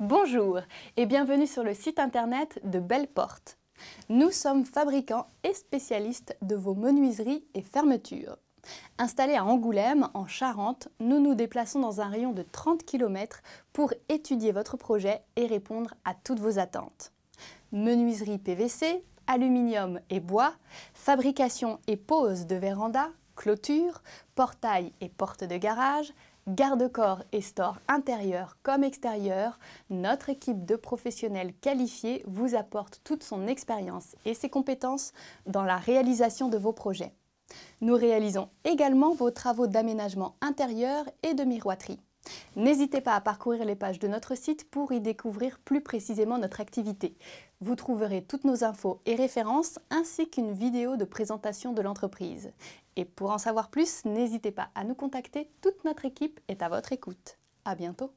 Bonjour et bienvenue sur le site internet de Belle Porte. Nous sommes fabricants et spécialistes de vos menuiseries et fermetures. Installés à Angoulême, en Charente, nous nous déplaçons dans un rayon de 30 km pour étudier votre projet et répondre à toutes vos attentes. Menuiserie PVC, aluminium et bois, fabrication et pose de véranda, clôture, portail et porte de garage, garde-corps et store intérieur comme extérieur, notre équipe de professionnels qualifiés vous apporte toute son expérience et ses compétences dans la réalisation de vos projets. Nous réalisons également vos travaux d'aménagement intérieur et de miroiterie. N'hésitez pas à parcourir les pages de notre site pour y découvrir plus précisément notre activité. Vous trouverez toutes nos infos et références ainsi qu'une vidéo de présentation de l'entreprise. Et pour en savoir plus, n'hésitez pas à nous contacter, toute notre équipe est à votre écoute. À bientôt